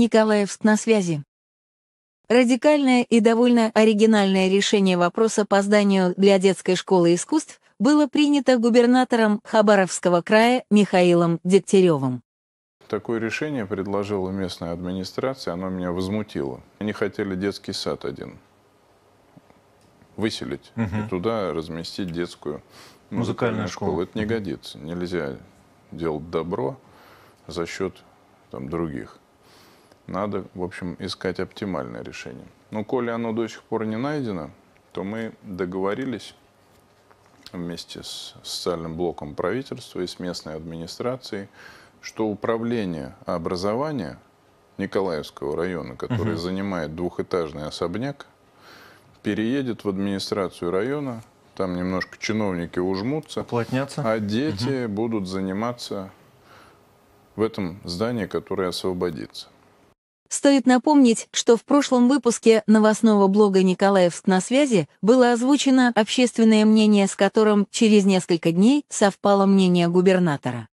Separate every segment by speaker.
Speaker 1: Николаевск на связи. Радикальное и довольно оригинальное решение вопроса по зданию для детской школы искусств было принято губернатором Хабаровского края Михаилом Дегтяревым.
Speaker 2: Такое решение предложила местная администрация, оно меня возмутило. Они хотели детский сад один выселить угу. и туда разместить детскую музыкальную, музыкальную школу. школу. Это не годится. Нельзя делать добро за счет там, других надо, в общем, искать оптимальное решение. Но коли оно до сих пор не найдено, то мы договорились вместе с социальным блоком правительства и с местной администрацией, что управление образования Николаевского района, который угу. занимает двухэтажный особняк, переедет в администрацию района, там немножко чиновники ужмутся, Уплотнятся. а дети угу. будут заниматься в этом здании, которое освободится.
Speaker 1: Стоит напомнить, что в прошлом выпуске новостного блога «Николаевск на связи» было озвучено общественное мнение, с которым через несколько дней совпало мнение губернатора.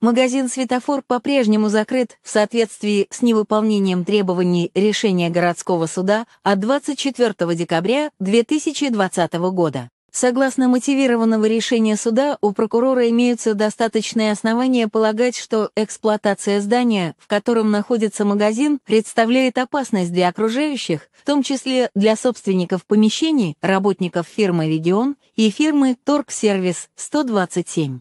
Speaker 1: Магазин «Светофор» по-прежнему закрыт в соответствии с невыполнением требований решения городского суда от 24 декабря 2020 года. Согласно мотивированного решения суда, у прокурора имеются достаточные основания полагать, что эксплуатация здания, в котором находится магазин, представляет опасность для окружающих, в том числе для собственников помещений, работников фирмы «Регион» и фирмы «Торгсервис 127».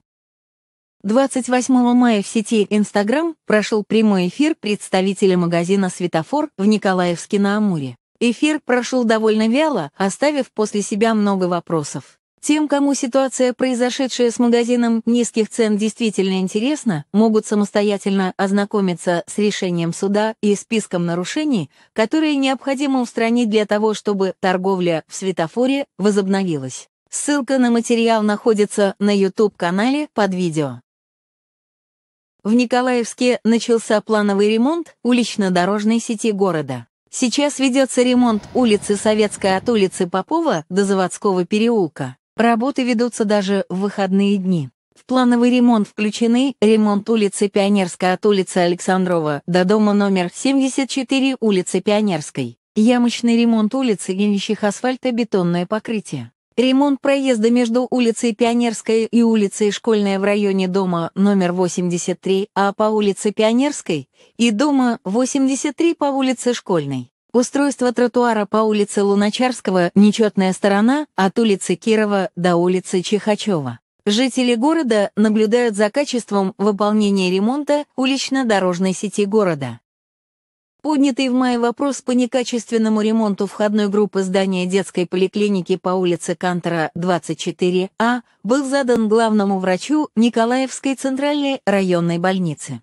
Speaker 1: 28 мая в сети Instagram прошел прямой эфир представителя магазина «Светофор» в Николаевске-на-Амуре. Эфир прошел довольно вяло, оставив после себя много вопросов. Тем, кому ситуация, произошедшая с магазином низких цен, действительно интересна, могут самостоятельно ознакомиться с решением суда и списком нарушений, которые необходимо устранить для того, чтобы торговля в светофоре возобновилась. Ссылка на материал находится на YouTube-канале под видео. В Николаевске начался плановый ремонт улично-дорожной сети города. Сейчас ведется ремонт улицы Советской от улицы Попова до Заводского переулка. Работы ведутся даже в выходные дни. В плановый ремонт включены ремонт улицы Пионерская от улицы Александрова до дома номер 74 улицы Пионерской, ямочный ремонт улицы, имеющих асфальтобетонное покрытие. Ремонт проезда между улицей Пионерской и улицей Школьная в районе дома номер 83, а по улице Пионерской и дома 83 по улице Школьной. Устройство тротуара по улице Луначарского, нечетная сторона, от улицы Кирова до улицы Чехачева. Жители города наблюдают за качеством выполнения ремонта улично-дорожной сети города. Поднятый в мае вопрос по некачественному ремонту входной группы здания детской поликлиники по улице Кантера 24А был задан главному врачу Николаевской центральной районной больницы.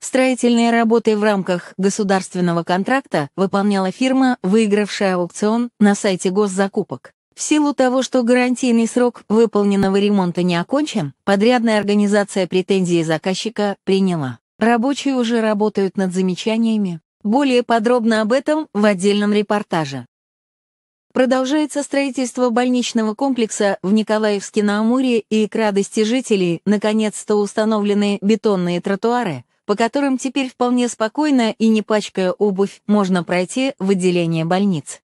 Speaker 1: Строительные работы в рамках государственного контракта выполняла фирма, выигравшая аукцион на сайте госзакупок. В силу того, что гарантийный срок выполненного ремонта не окончен, подрядная организация претензии заказчика приняла. Рабочие уже работают над замечаниями. Более подробно об этом в отдельном репортаже. Продолжается строительство больничного комплекса в Николаевске-на-Амуре и, к радости жителей, наконец-то установлены бетонные тротуары, по которым теперь вполне спокойно и не пачкая обувь можно пройти в отделение больниц.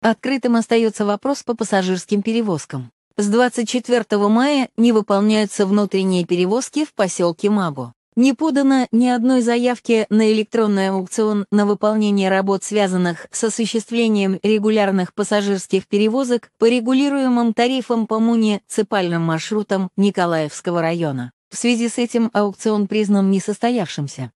Speaker 1: Открытым остается вопрос по пассажирским перевозкам. С 24 мая не выполняются внутренние перевозки в поселке Мабу. Не подано ни одной заявки на электронный аукцион на выполнение работ, связанных с осуществлением регулярных пассажирских перевозок по регулируемым тарифам по муниципальным маршрутам Николаевского района. В связи с этим аукцион признан несостоявшимся.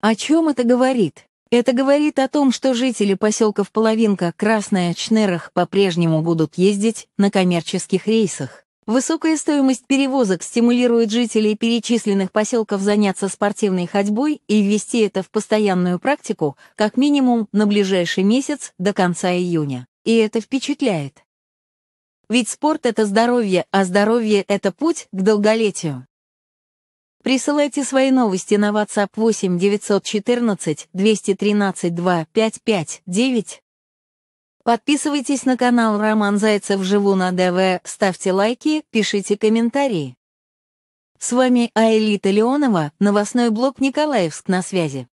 Speaker 1: О чем это говорит? Это говорит о том, что жители поселков Половинка, Красная, Чнерах по-прежнему будут ездить на коммерческих рейсах. Высокая стоимость перевозок стимулирует жителей перечисленных поселков заняться спортивной ходьбой и ввести это в постоянную практику как минимум на ближайший месяц до конца июня. И это впечатляет. Ведь спорт — это здоровье, а здоровье — это путь к долголетию. Присылайте свои новости на WhatsApp 8 914 213 255 9 Подписывайтесь на канал Роман Зайцев «Живу на ДВ», ставьте лайки, пишите комментарии. С вами Аэлита Леонова, новостной блог «Николаевск» на связи.